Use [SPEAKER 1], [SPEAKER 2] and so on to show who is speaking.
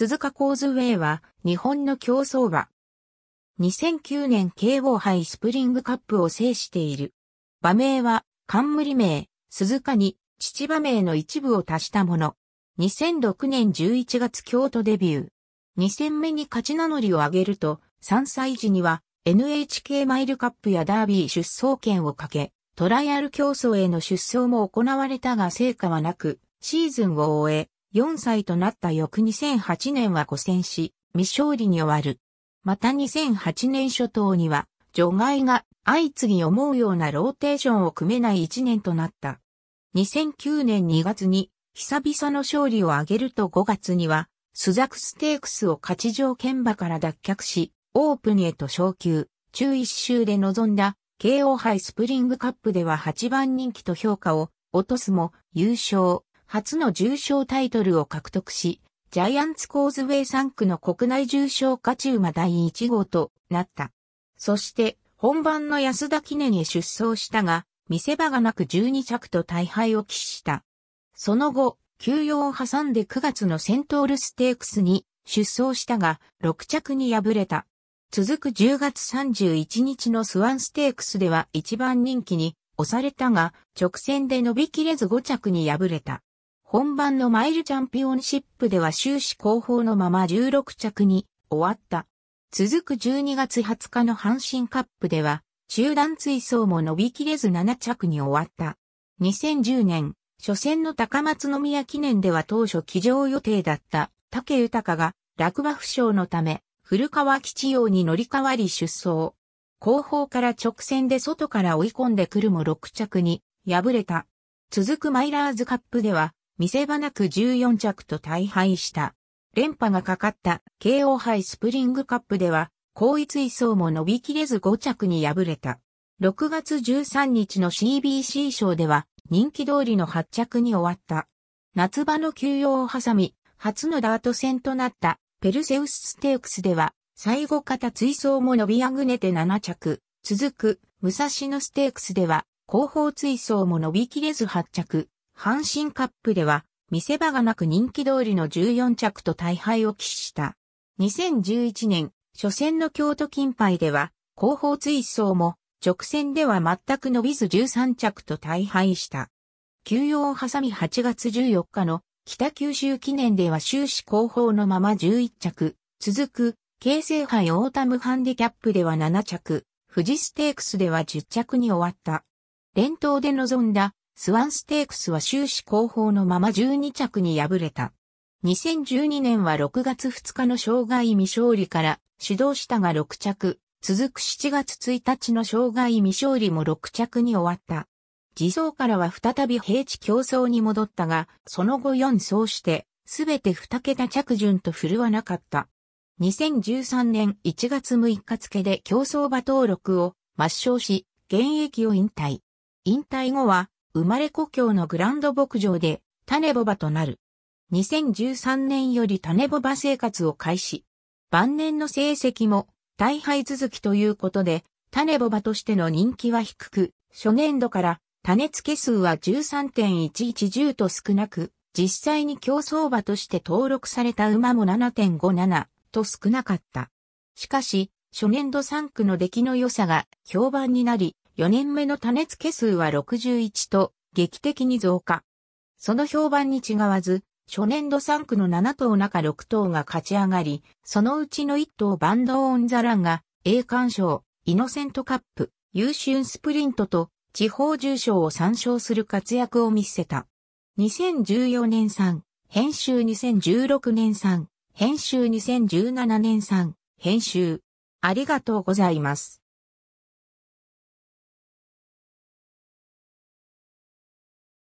[SPEAKER 1] 鈴鹿コーズウェイは日本の競争馬。2009年 KO 杯スプリングカップを制している。馬名は冠名、鈴鹿に父馬名の一部を足したもの。2006年11月京都デビュー。2戦目に勝ち名乗りを上げると、3歳児には NHK マイルカップやダービー出走権をかけ、トライアル競争への出走も行われたが成果はなく、シーズンを終え、4歳となった翌2008年は5戦し、未勝利に終わる。また2008年初頭には、除外が相次ぎ思うようなローテーションを組めない1年となった。2009年2月に、久々の勝利を挙げると5月には、スザクステークスを勝ち条件場から脱却し、オープンへと昇級、中1周で臨んだ、KO 杯スプリングカップでは8番人気と評価を落とすも優勝。初の重賞タイトルを獲得し、ジャイアンツコーズウェイ3区の国内重賞勝ち馬第1号となった。そして、本番の安田記念へ出走したが、見せ場がなく12着と大敗を喫した。その後、休養を挟んで9月のセントールステークスに出走したが、6着に敗れた。続く10月31日のスワンステークスでは1番人気に押されたが、直線で伸びきれず5着に敗れた。本番のマイルチャンピオンシップでは終始後方のまま16着に終わった。続く12月20日の阪神カップでは、中団追走も伸びきれず7着に終わった。2010年、初戦の高松宮記念では当初騎乗予定だった竹豊が落馬負傷のため、古川吉陽に乗り換わり出走。後方から直線で外から追い込んでくるも6着に敗れた。続くマイラーズカップでは、見せ場なく14着と大敗した。連覇がかかった KO 杯スプリングカップでは、後逸位層も伸びきれず5着に敗れた。6月13日の CBC 賞では、人気通りの8着に終わった。夏場の休養を挟み、初のダート戦となったペルセウスステークスでは、最後方追走も伸びあぐねて7着。続く、武蔵野ステークスでは、後方追走も伸びきれず8着。阪神カップでは、見せ場がなく人気通りの14着と大敗を喫した。2011年、初戦の京都金杯では、後方追走も、直線では全く伸びず13着と大敗した。休養を挟み8月14日の北九州記念では終始後方のまま11着、続く、京成杯オータムハンディキャップでは7着、富士ステークスでは10着に終わった。連投で臨んだスワンステークスは終始後方のまま12着に敗れた。2012年は6月2日の障害未勝利から指導したが6着、続く7月1日の障害未勝利も6着に終わった。自走からは再び平地競争に戻ったが、その後4走して、すべて2桁着順と振るわなかった。2013年1月6日付で競争馬登録を抹消し、現役を引退。引退後は生まれ故郷のグランド牧場で、種ボバとなる。2013年より種ボバ生活を開始。晩年の成績も大敗続きということで、種ボバとしての人気は低く、初年度から種付け数は13.1110と少なく、実際に競走馬として登録された馬も7.57と少なかった。しかし、初年度3区の出来の良さが評判になり、4年目の種付け数は61と劇的に増加。その評判に違わず、初年度3区の7頭中6頭が勝ち上がり、そのうちの1頭バンドオンザランが、栄冠賞、イノセントカップ、優秀スプリントと、地方重賞を参照する活躍を見せた。2014年3、編集2016年3、編集2017年3、編集。ありがとうございます。